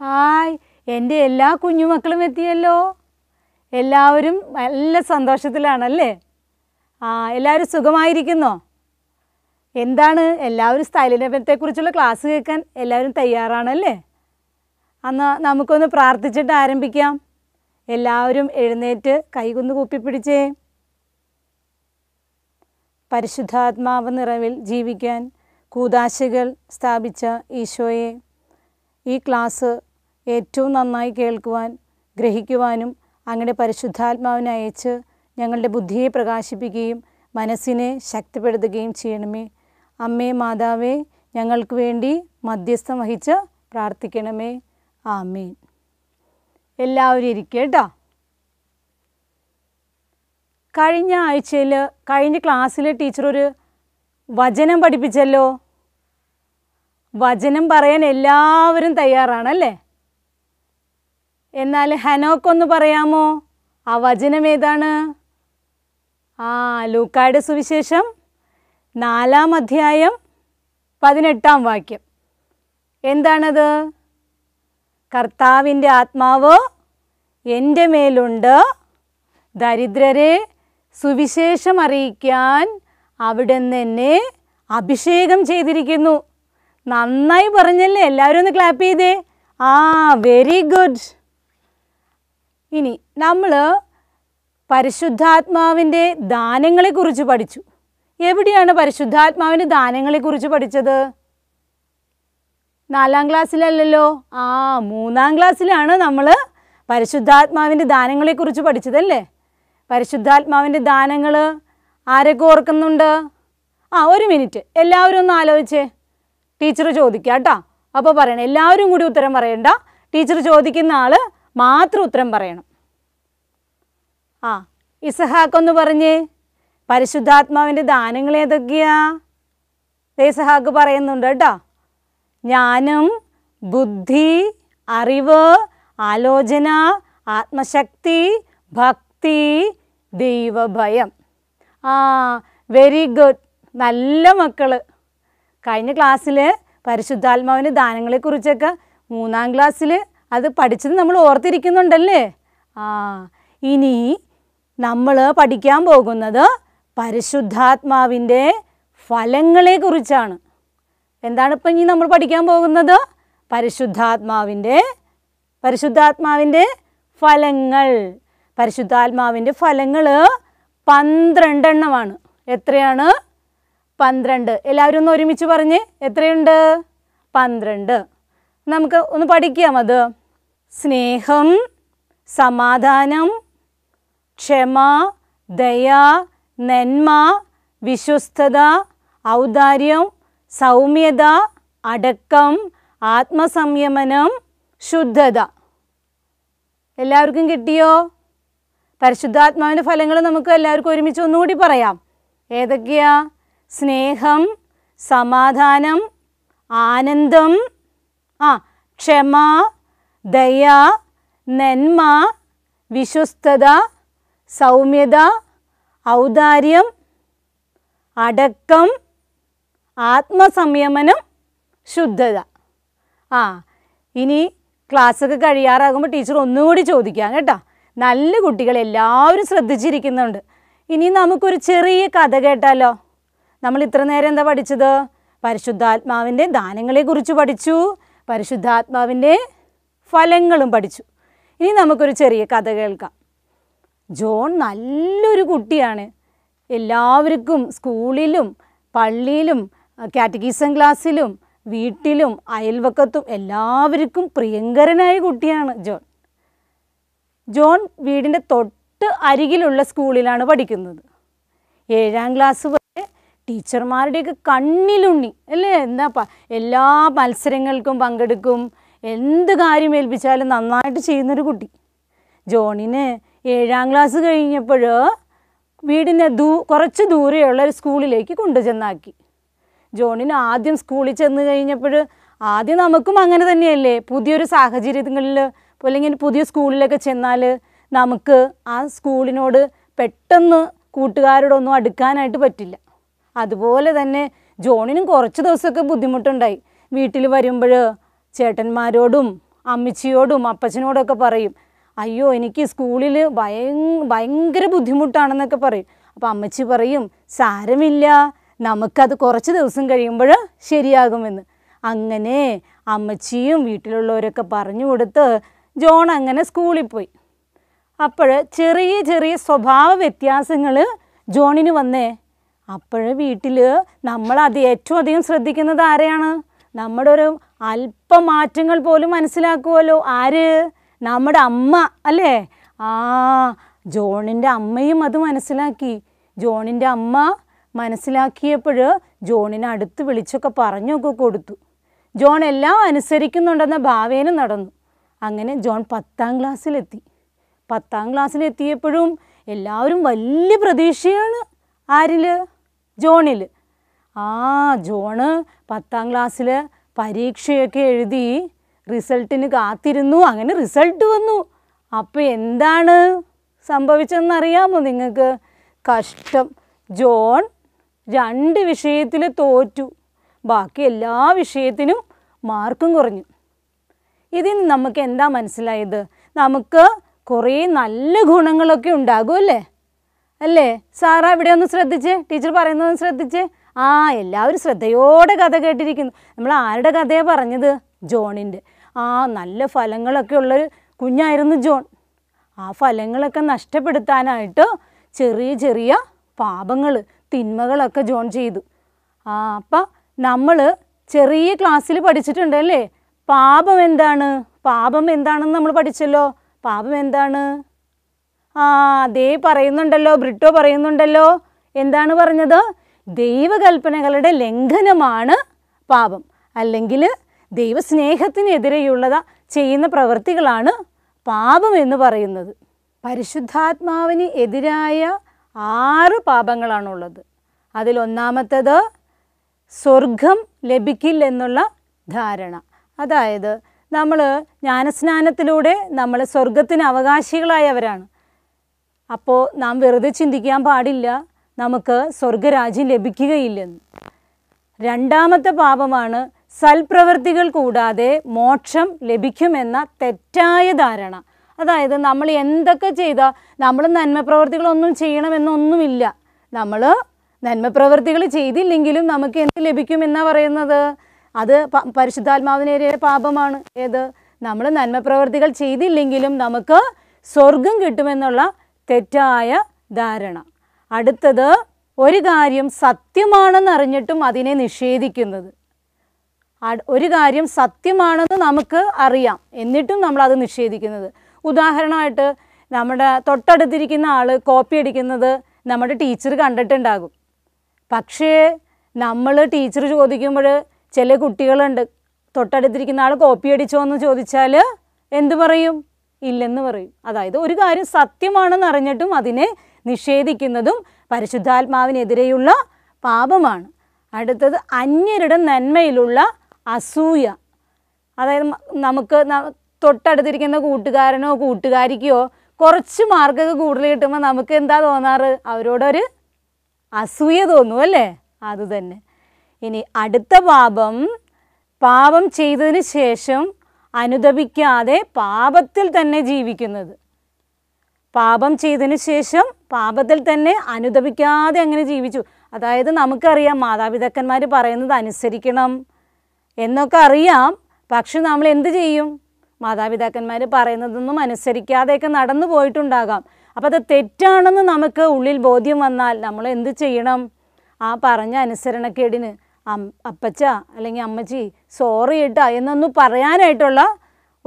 hi എൻ്റെ എല്ലാ കുഞ്ഞുമക്കളും എത്തിയല്ലോ എല്ലാവരും നല്ല സന്തോഷത്തിലാണല്ലേ ആ എല്ലാവരും സുഖമായിരിക്കുന്നോ എന്താണ് എല്ലാവരും സ്ഥൈലനപനത്തെക്കുറിച്ചുള്ള ക്ലാസ് കേൾക്കാൻ എല്ലാവരും തയ്യാറാണല്ലേ അന്ന് നമുക്കൊന്ന് പ്രാർത്ഥിച്ചിട്ട് ആരംഭിക്കാം എല്ലാവരും എഴുന്നേറ്റ് കൈകൊന്ന് കൂപ്പിപ്പിടിച്ചേ പരിശുദ്ധാത്മാവ് നിറവിൽ ജീവിക്കാൻ കൂതാശികൾ സ്ഥാപിച്ച ഈശോയെ ഈ ക്ലാസ് ഏറ്റവും നന്നായി കേൾക്കുവാൻ ഗ്രഹിക്കുവാനും അങ്ങനെ പരിശുദ്ധാത്മാവിനെ അയച്ച് ഞങ്ങളുടെ ബുദ്ധിയെ പ്രകാശിപ്പിക്കുകയും മനസ്സിനെ ശക്തിപ്പെടുത്തുകയും ചെയ്യണമേ അമ്മേ മാതാവേ ഞങ്ങൾക്ക് വേണ്ടി മധ്യസ്ഥം വഹിച്ച് പ്രാർത്ഥിക്കണമേ ആമേൻ എല്ലാവരും ഇരിക്കേട്ടോ കഴിഞ്ഞ ആഴ്ചയിൽ കഴിഞ്ഞ ക്ലാസ്സിൽ ടീച്ചർ ഒരു വചനം പഠിപ്പിച്ചല്ലോ വചനം പറയാൻ എല്ലാവരും തയ്യാറാണല്ലേ എന്നാൽ ഹനോക്കൊന്ന് പറയാമോ ആ വചനം ഏതാണ് ആ ലൂക്കായുടെ സുവിശേഷം നാലാം അധ്യായം പതിനെട്ടാം വാക്യം എന്താണത് കർത്താവിൻ്റെ ആത്മാവ് എൻ്റെ മേലുണ്ട് ദരിദ്രരെ സുവിശേഷം അറിയിക്കാൻ അവിടുന്ന് എന്നെ അഭിഷേകം ചെയ്തിരിക്കുന്നു നന്നായി പറഞ്ഞല്ലേ എല്ലാവരും ഒന്ന് ക്ലാപ്പ് ചെയ്തേ ആ വെരി ഗുഡ് ഇനി നമ്മൾ പരിശുദ്ധാത്മാവിൻ്റെ ദാനങ്ങളെക്കുറിച്ച് പഠിച്ചു എവിടെയാണ് പരിശുദ്ധാത്മാവിൻ്റെ ദാനങ്ങളെക്കുറിച്ച് പഠിച്ചത് നാലാം ക്ലാസ്സിലല്ലല്ലോ ആ മൂന്നാം ക്ലാസ്സിലാണ് നമ്മൾ പരിശുദ്ധാത്മാവിൻ്റെ ദാനങ്ങളെക്കുറിച്ച് പഠിച്ചതല്ലേ പരിശുദ്ധാത്മാവിൻ്റെ ദാനങ്ങൾ ആരൊക്കെ ഓർക്കുന്നുണ്ട് ആ ഒരു മിനിറ്റ് എല്ലാവരും ഒന്ന് ആലോചിച്ചേ ടീച്ചർ ചോദിക്കുക കേട്ടോ അപ്പോൾ പറയണം എല്ലാവരും കൂടി ഉത്തരം പറയണ്ട ടീച്ചർ ചോദിക്കുന്ന ആൾ മാത്രം ഉത്തരം പറയണം ആ ഇസഹാക്കൊന്ന് പറഞ്ഞ് പരിശുദ്ധാത്മാവിൻ്റെ ദാനങ്ങൾ ഏതൊക്കെയാ ഇസഹാക്ക് പറയുന്നുണ്ട് കേട്ടോ ജ്ഞാനം ബുദ്ധി അറിവ് ആലോചന ആത്മശക്തി ഭക്തി ഭക്തി ദൈവഭയം ആ വെരി ഗുഡ് നല്ല മക്കൾ കഴിഞ്ഞ ക്ലാസ്സിൽ പരിശുദ്ധാത്മാവിൻ്റെ ദാനങ്ങളെക്കുറിച്ചൊക്കെ മൂന്നാം ക്ലാസ്സിൽ അത് പഠിച്ചത് നമ്മൾ ഓർത്തിരിക്കുന്നുണ്ടല്ലേ ആ ഇനി നമ്മൾ പഠിക്കാൻ പോകുന്നത് പരിശുദ്ധാത്മാവിൻ്റെ ഫലങ്ങളെക്കുറിച്ചാണ് എന്താണ് ഇപ്പം ഇനി നമ്മൾ പഠിക്കാൻ പോകുന്നത് പരിശുദ്ധാത്മാവിൻ്റെ പരിശുദ്ധാത്മാവിൻ്റെ ഫലങ്ങൾ പരിശുദ്ധാത്മാവിൻ്റെ ഫലങ്ങൾ പന്ത്രണ്ടെണ്ണമാണ് എത്രയാണ് പന്ത്രണ്ട് എല്ലാവരും ഒന്ന് ഒരുമിച്ച് പറഞ്ഞ് എത്രയുണ്ട് പന്ത്രണ്ട് നമുക്ക് ഒന്ന് പഠിക്കാം അത് സ്നേഹം സമാധാനം ക്ഷമ ദയ നന്മ വിശ്വസ്തത ഔദാര്യം സൗമ്യത അടക്കം ആത്മസംയമനം ശുദ്ധത എല്ലാവർക്കും കിട്ടിയോ പരിശുദ്ധാത്മാവിൻ്റെ ഫലങ്ങൾ നമുക്ക് എല്ലാവർക്കും ഒരുമിച്ച് ഒന്നുകൂടി പറയാം ഏതൊക്കെയാ സ്നേഹം സമാധാനം ആനന്ദം ആ ക്ഷമ ദയ നന്മ വിശ്വസ്തത സൗമ്യത ഔദാര്യം അടക്കം ആത്മസംയമനം ശുദ്ധത ആ ഇനി ക്ലാസ്സൊക്കെ കഴിയാറാകുമ്പോൾ ടീച്ചർ ഒന്നുകൂടി ചോദിക്കാം കേട്ടോ നല്ല കുട്ടികൾ എല്ലാവരും ശ്രദ്ധിച്ചിരിക്കുന്നുണ്ട് ഇനി നമുക്കൊരു ചെറിയ കഥ കേട്ടാലോ നമ്മൾ ഇത്ര നേരം എന്താ പഠിച്ചത് പരിശുദ്ധാത്മാവിൻ്റെ ദാനങ്ങളെക്കുറിച്ച് പഠിച്ചു പരിശുദ്ധാത്മാവിൻ്റെ ഫലങ്ങളും പഠിച്ചു ഇനി നമുക്കൊരു ചെറിയ കഥ കേൾക്കാം ജോൺ നല്ലൊരു കുട്ടിയാണ് എല്ലാവർക്കും സ്കൂളിലും പള്ളിയിലും കാറ്റഗീസം ക്ലാസ്സിലും വീട്ടിലും അയൽവക്കത്തും എല്ലാവർക്കും പ്രിയങ്കരനായ കുട്ടിയാണ് ജോൺ ജോൺ വീടിൻ്റെ തൊട്ട് അരികിലുള്ള സ്കൂളിലാണ് പഠിക്കുന്നത് ഏഴാം ക്ലാസ് വരെ ടീച്ചർമാരുടെയൊക്കെ കണ്ണിലുണ്ണി അല്ലേ എന്താപ്പാ എല്ലാ മത്സരങ്ങൾക്കും പങ്കെടുക്കും എന്ത് കാര്യം ഏൽപ്പിച്ചാലും നന്നായിട്ട് ചെയ്യുന്നൊരു കുട്ടി ജോണിന് ഏഴാം ക്ലാസ് കഴിഞ്ഞപ്പോൾ വീടിന് ദൂ കുറച്ച് ദൂരെയുള്ള ഒരു സ്കൂളിലേക്ക് കൊണ്ടുചെന്നാക്കി ജോണിന് ആദ്യം സ്കൂളിൽ ചെന്ന് കഴിഞ്ഞപ്പോൾ ആദ്യം നമുക്കും അങ്ങനെ തന്നെയല്ലേ പുതിയൊരു സാഹചര്യങ്ങളിൽ അപ്പോൾ അല്ലെങ്കിൽ പുതിയ സ്കൂളിലൊക്കെ ചെന്നാൽ നമുക്ക് ആ സ്കൂളിനോട് പെട്ടെന്ന് കൂട്ടുകാരോടൊന്നും അടുക്കാനായിട്ട് പറ്റില്ല അതുപോലെ തന്നെ ജോണിനും കുറച്ച് ദിവസമൊക്കെ ബുദ്ധിമുട്ടുണ്ടായി വീട്ടിൽ വരുമ്പോൾ ചേട്ടന്മാരോടും അമ്മച്ചിയോടും അപ്പച്ചനോടൊക്കെ പറയും അയ്യോ എനിക്ക് സ്കൂളിൽ ഭയങ്കര ബുദ്ധിമുട്ടാണെന്നൊക്കെ പറയും അപ്പോൾ അമ്മച്ചി പറയും സാരമില്ല നമുക്കത് കുറച്ച് ദിവസം കഴിയുമ്പോൾ ശരിയാകുമെന്ന് അങ്ങനെ അമ്മച്ചിയും വീട്ടിലുള്ളവരൊക്കെ പറഞ്ഞു കൊടുത്ത് ജോൺ അങ്ങനെ സ്കൂളിൽ പോയി അപ്പോൾ ചെറിയ ചെറിയ സ്വഭാവ വ്യത്യാസങ്ങൾ ജോണിന് വന്നേ അപ്പോൾ വീട്ടിൽ നമ്മൾ അത് ഏറ്റവും അധികം ശ്രദ്ധിക്കുന്നത് ആരെയാണ് നമ്മുടെ ഒരു അല്പ മാറ്റങ്ങൾ പോലും മനസ്സിലാക്കുമല്ലോ ആര് നമ്മുടെ അമ്മ അല്ലേ ആ ജോണിൻ്റെ അമ്മയും അത് മനസ്സിലാക്കി ജോണിൻ്റെ അമ്മ മനസ്സിലാക്കിയപ്പോൾ ജോണിനെ അടുത്ത് വിളിച്ചൊക്കെ പറഞ്ഞൊക്കെ കൊടുത്തു ജോൺ എല്ലാം അനുസരിക്കുന്നുണ്ടെന്ന ഭാവേന നടന്നു അങ്ങനെ ജോൺ പത്താം ക്ലാസ്സിലെത്തി പത്താം ക്ലാസ്സിലെത്തിയപ്പോഴും എല്ലാവരും വലിയ പ്രതീക്ഷയാണ് ആരിൽ ജോണിൽ ആ ജോണ് പത്താം ക്ലാസ്സിൽ പരീക്ഷയൊക്കെ എഴുതി റിസൾട്ടിന് കാത്തിരുന്നു അങ്ങനെ റിസൾട്ട് വന്നു അപ്പോൾ എന്താണ് സംഭവിച്ചതെന്നറിയാമോ നിങ്ങൾക്ക് കഷ്ടം ജോൺ രണ്ട് വിഷയത്തിൽ തോറ്റു ബാക്കി എല്ലാ വിഷയത്തിനും മാർക്കും കുറഞ്ഞു ഇതിൽ നിന്ന് നമുക്ക് എന്താ മനസ്സിലായത് നമുക്ക് കുറേ നല്ല ഗുണങ്ങളൊക്കെ ഉണ്ടാകും അല്ലേ അല്ലേ സാറാ ഇവിടെ ഒന്ന് ശ്രദ്ധിച്ച് ടീച്ചർ പറയുന്നതൊന്ന് ശ്രദ്ധിച്ച് ആ എല്ലാവരും ശ്രദ്ധയോടെ കഥ കേട്ടിരിക്കുന്നു നമ്മൾ ആരുടെ കഥയാണ് പറഞ്ഞത് ജോണിൻ്റെ ആ നല്ല ഫലങ്ങളൊക്കെ ഉള്ളൊരു കുഞ്ഞായിരുന്നു ജോൺ ആ ഫലങ്ങളൊക്കെ നഷ്ടപ്പെടുത്താനായിട്ട് ചെറിയ ചെറിയ പാപങ്ങൾ തിന്മകളൊക്കെ ജോൺ ചെയ്തു ആ അപ്പം നമ്മൾ ചെറിയ ക്ലാസ്സിൽ പഠിച്ചിട്ടുണ്ട് അല്ലേ പാപം എന്താണ് പാപം എന്താണെന്ന് നമ്മൾ പഠിച്ചല്ലോ പാപം എന്താണ് ആ അതേ പറയുന്നുണ്ടല്ലോ ബ്രിട്ടോ പറയുന്നുണ്ടല്ലോ എന്താണ് പറഞ്ഞത് ദൈവകൽപ്പനകളുടെ ലംഘനമാണ് പാപം അല്ലെങ്കിൽ ദൈവസ്നേഹത്തിനെതിരെയുള്ളത് ചെയ്യുന്ന പ്രവൃത്തികളാണ് പാപം എന്ന് പറയുന്നത് പരിശുദ്ധാത്മാവിന് എതിരായ ആറ് പാപങ്ങളാണുള്ളത് അതിലൊന്നാമത്തത് സ്വർഗം ലഭിക്കില്ലെന്നുള്ള ധാരണ അതായത് നമ്മൾ ജ്ഞാനസ്നാനത്തിലൂടെ നമ്മൾ സ്വർഗത്തിന് അവകാശികളായവരാണ് അപ്പോൾ നാം വെറുതെ ചിന്തിക്കാൻ പാടില്ല നമുക്ക് സ്വർഗരാജ്യം ലഭിക്കുകയില്ലെന്ന് രണ്ടാമത്തെ പാപമാണ് സൽപ്രവൃത്തികൾ കൂടാതെ മോക്ഷം ലഭിക്കുമെന്ന തെറ്റായ ധാരണ അതായത് നമ്മൾ എന്തൊക്കെ ചെയ്താൽ നമ്മൾ നന്മപ്രവർത്തികളൊന്നും ചെയ്യണമെന്നൊന്നുമില്ല നമ്മൾ നന്മപ്രവർത്തികൾ ചെയ്തില്ലെങ്കിലും നമുക്ക് എന്ത് ലഭിക്കുമെന്നാണ് പറയുന്നത് അത് പരിശുദ്ധാത്മാവിനേറിയ പാപമാണ് ഏത് നമ്മൾ നന്മ പ്രവർത്തികൾ ചെയ്തില്ലെങ്കിലും നമുക്ക് സ്വർഗം കിട്ടുമെന്നുള്ള തെറ്റായ ധാരണ അടുത്തത് ഒരു കാര്യം സത്യമാണെന്ന് അറിഞ്ഞിട്ടും അതിനെ നിഷേധിക്കുന്നത് ഒരു കാര്യം സത്യമാണെന്ന് നമുക്ക് അറിയാം എന്നിട്ടും നമ്മൾ അത് നിഷേധിക്കുന്നത് ഉദാഹരണമായിട്ട് നമ്മുടെ തൊട്ടടുത്തിരിക്കുന്ന ആൾ കോപ്പി അടിക്കുന്നത് നമ്മുടെ ടീച്ചർ കണ്ടിട്ടുണ്ടാകും പക്ഷേ നമ്മൾ ടീച്ചർ ചോദിക്കുമ്പോൾ ചില കുട്ടികളുണ്ട് തൊട്ടടുത്തിരിക്കുന്ന ആൾ കോപ്പി അടിച്ചോ എന്ന് ചോദിച്ചാൽ എന്തു പറയും ഇല്ലെന്ന് പറയും അതായത് ഒരു കാര്യം സത്യമാണെന്ന് അറിഞ്ഞിട്ടും അതിനെ നിഷേധിക്കുന്നതും പരിശുദ്ധാത്മാവിനെതിരെയുള്ള പാപമാണ് അടുത്തത് അന്യരുടെ നന്മയിലുള്ള അസൂയ അതായത് നമുക്ക് തൊട്ടടുത്തിരിക്കുന്ന കൂട്ടുകാരനോ കൂട്ടുകാരിക്കോ കുറച്ച് മാർക്കൊക്കെ കൂടുതൽ കിട്ടുമ്പോൾ നമുക്ക് എന്താ തോന്നാറ് അവരോടൊരു അസൂയ തോന്നും അല്ലേ അത് ഇനി അടുത്ത പാപം പാപം ചെയ്തതിന് ശേഷം അനുദപിക്കാതെ പാപത്തിൽ തന്നെ ജീവിക്കുന്നത് പാപം ചെയ്തതിന് ശേഷം പാപത്തിൽ തന്നെ അനുദപിക്കാതെ അങ്ങനെ ജീവിച്ചു അതായത് നമുക്കറിയാം മാതാപിതാക്കന്മാർ പറയുന്നത് അനുസരിക്കണം എന്നൊക്കെ അറിയാം പക്ഷെ നമ്മൾ എന്ത് ചെയ്യും മാതാപിതാക്കന്മാർ പറയുന്നതൊന്നും അനുസരിക്കാതെയൊക്കെ നടന്നു പോയിട്ടുണ്ടാകാം അപ്പോൾ അത് തെറ്റാണെന്ന് നമുക്ക് ഉള്ളിൽ ബോധ്യം വന്നാൽ നമ്മൾ എന്ത് ചെയ്യണം ആ പറഞ്ഞ അനുസരണക്കേടിന് അപ്പച്ച അല്ലെങ്കിൽ അമ്മച്ചി സോറി കേട്ടാ എന്നൊന്ന് പറയാനായിട്ടുള്ള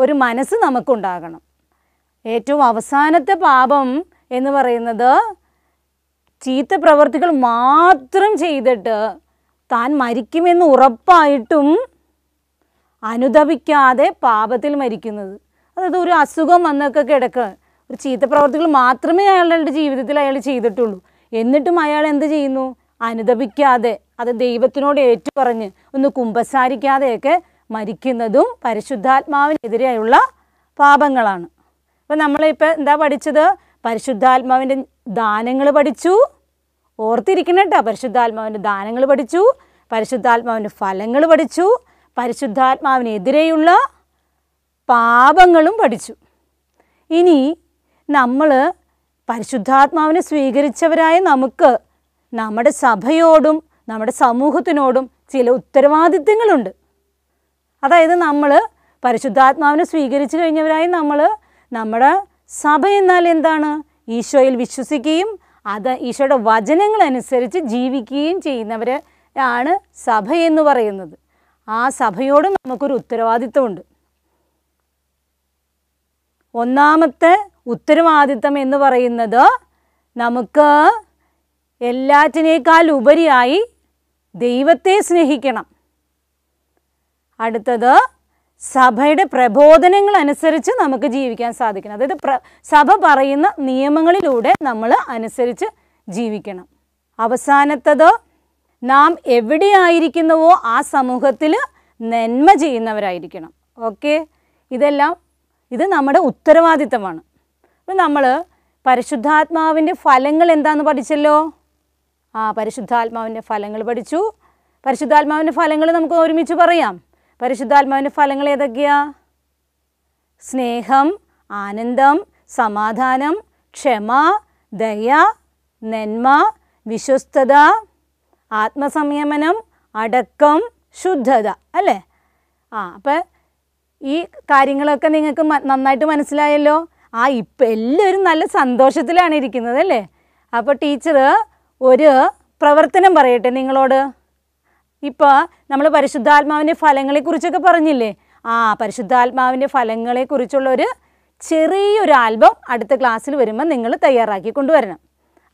ഒരു മനസ്സ് നമുക്കുണ്ടാകണം ഏറ്റവും അവസാനത്തെ പാപം എന്ന് പറയുന്നത് ചീത്ത പ്രവർത്തികൾ മാത്രം ചെയ്തിട്ട് താൻ മരിക്കുമെന്ന് ഉറപ്പായിട്ടും അനുദപിക്കാതെ പാപത്തിൽ മരിക്കുന്നത് അതായത് ഒരു അസുഖം വന്നൊക്കെ കിടക്ക ഒരു ചീത്ത പ്രവർത്തികൾ മാത്രമേ അയാളുടെ ജീവിതത്തിൽ അയാൾ ചെയ്തിട്ടുള്ളൂ എന്നിട്ടും അയാൾ എന്ത് ചെയ്യുന്നു അനുദപിക്കാതെ അത് ദൈവത്തിനോട് ഏറ്റുപറഞ്ഞ് ഒന്ന് കുമ്പസാരിക്കാതെയൊക്കെ മരിക്കുന്നതും പരിശുദ്ധാത്മാവിനെതിരെയുള്ള പാപങ്ങളാണ് അപ്പോൾ നമ്മളിപ്പോൾ എന്താ പഠിച്ചത് പരിശുദ്ധാത്മാവിൻ്റെ ദാനങ്ങൾ പഠിച്ചു ഓർത്തിരിക്കണം കേട്ടോ പരിശുദ്ധാത്മാവിൻ്റെ ദാനങ്ങൾ പഠിച്ചു പരിശുദ്ധാത്മാവിൻ്റെ ഫലങ്ങൾ പഠിച്ചു പരിശുദ്ധാത്മാവിനെതിരെയുള്ള പാപങ്ങളും പഠിച്ചു ഇനി നമ്മൾ പരിശുദ്ധാത്മാവിനെ സ്വീകരിച്ചവരായ നമുക്ക് നമ്മുടെ സഭയോടും നമ്മുടെ സമൂഹത്തിനോടും ചില ഉത്തരവാദിത്തങ്ങളുണ്ട് അതായത് നമ്മൾ പരിശുദ്ധാത്മാവിനെ സ്വീകരിച്ചു കഴിഞ്ഞവരായി നമ്മൾ നമ്മുടെ സഭ എന്നാൽ എന്താണ് ഈശോയിൽ വിശ്വസിക്കുകയും അത് ഈശോയുടെ വചനങ്ങളനുസരിച്ച് ജീവിക്കുകയും ചെയ്യുന്നവർ ആണ് സഭ എന്ന് പറയുന്നത് ആ സഭയോട് നമുക്കൊരു ഉത്തരവാദിത്വമുണ്ട് ഒന്നാമത്തെ ഉത്തരവാദിത്തം എന്ന് പറയുന്നത് നമുക്ക് എല്ലാറ്റിനേക്കാൾ ഉപരിയായി ദൈവത്തെ സ്നേഹിക്കണം അടുത്തത് സഭയുടെ പ്രബോധനങ്ങൾ അനുസരിച്ച് നമുക്ക് ജീവിക്കാൻ സാധിക്കണം അതായത് സഭ പറയുന്ന നിയമങ്ങളിലൂടെ നമ്മൾ അനുസരിച്ച് ജീവിക്കണം അവസാനത്തത് നാം എവിടെയായിരിക്കുന്നുവോ ആ സമൂഹത്തിൽ നന്മ ചെയ്യുന്നവരായിരിക്കണം ഓക്കെ ഇതെല്ലാം ഇത് നമ്മുടെ ഉത്തരവാദിത്തമാണ് അപ്പം നമ്മൾ പരിശുദ്ധാത്മാവിൻ്റെ ഫലങ്ങൾ എന്താണെന്ന് പഠിച്ചല്ലോ ആ പരിശുദ്ധാത്മാവിൻ്റെ ഫലങ്ങൾ പഠിച്ചു പരിശുദ്ധാത്മാവിൻ്റെ ഫലങ്ങൾ നമുക്ക് ഒരുമിച്ച് പറയാം പരിശുദ്ധാത്മാവിൻ്റെ ഫലങ്ങൾ ഏതൊക്കെയാ സ്നേഹം ആനന്ദം സമാധാനം ക്ഷമ ദയ നന്മ വിശ്വസ്തത ആത്മസംയമനം അടക്കം ശുദ്ധത അല്ലേ ആ അപ്പോൾ ഈ കാര്യങ്ങളൊക്കെ നിങ്ങൾക്ക് നന്നായിട്ട് മനസ്സിലായല്ലോ ആ ഇപ്പം എല്ലാവരും നല്ല സന്തോഷത്തിലാണ് ഇരിക്കുന്നത് അല്ലേ അപ്പോൾ ടീച്ചർ ഒരു പ്രവർത്തനം പറയട്ടെ നിങ്ങളോട് ഇപ്പോൾ നമ്മൾ പരിശുദ്ധാത്മാവിൻ്റെ ഫലങ്ങളെക്കുറിച്ചൊക്കെ പറഞ്ഞില്ലേ ആ പരിശുദ്ധാത്മാവിൻ്റെ ഫലങ്ങളെക്കുറിച്ചുള്ള ഒരു ചെറിയൊരു ആൽബം അടുത്ത ക്ലാസ്സിൽ വരുമ്പോൾ നിങ്ങൾ തയ്യാറാക്കി കൊണ്ടുവരണം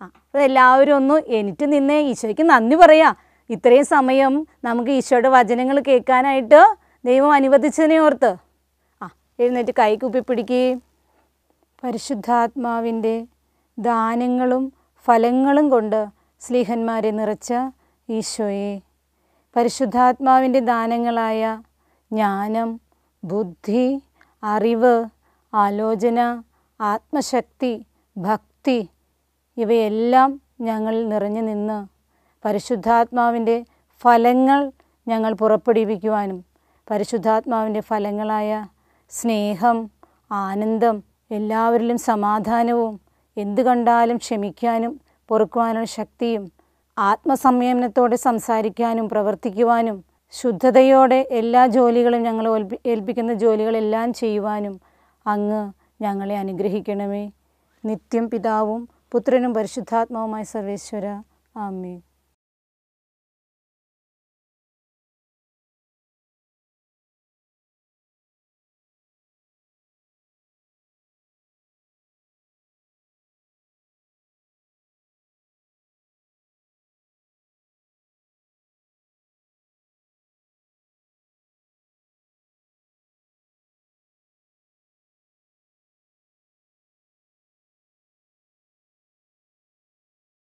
ആ അപ്പോൾ എല്ലാവരും ഒന്ന് എനിക്ക് നിന്ന് ഈശോയ്ക്ക് നന്ദി പറയാം ഇത്രയും സമയം നമുക്ക് ഈശോയുടെ വചനങ്ങൾ കേൾക്കാനായിട്ട് ദൈവം അനുവദിച്ചതിനെ ഓർത്ത് ആ എഴുന്നേറ്റ് കൈ കുപ്പി പരിശുദ്ധാത്മാവിൻ്റെ ദാനങ്ങളും ഫലങ്ങളും കൊണ്ട് സ്ലീഹന്മാരെ നിറച്ച ഈശോയെ പരിശുദ്ധാത്മാവിൻ്റെ ദാനങ്ങളായ ജ്ഞാനം ബുദ്ധി അറിവ് ആലോചന ആത്മശക്തി ഭക്തി ഇവയെല്ലാം ഞങ്ങൾ നിറഞ്ഞു നിന്ന് പരിശുദ്ധാത്മാവിൻ്റെ ഫലങ്ങൾ ഞങ്ങൾ പുറപ്പെടുവിക്കുവാനും പരിശുദ്ധാത്മാവിൻ്റെ ഫലങ്ങളായ സ്നേഹം ആനന്ദം എല്ലാവരിലും സമാധാനവും എന്തു കണ്ടാലും ക്ഷമിക്കാനും പൊറുക്കുവാനുള്ള ശക്തിയും ആത്മസംയമനത്തോടെ സംസാരിക്കാനും പ്രവർത്തിക്കുവാനും ശുദ്ധതയോടെ എല്ലാ ജോലികളും ഞങ്ങൾ ഏൽപ്പിക്കുന്ന ജോലികളെല്ലാം ചെയ്യുവാനും അങ്ങ് ഞങ്ങളെ അനുഗ്രഹിക്കണമേ നിത്യം പിതാവും പുത്രനും പരിശുദ്ധാത്മാവുമായ സർവേശ്വര ആമേ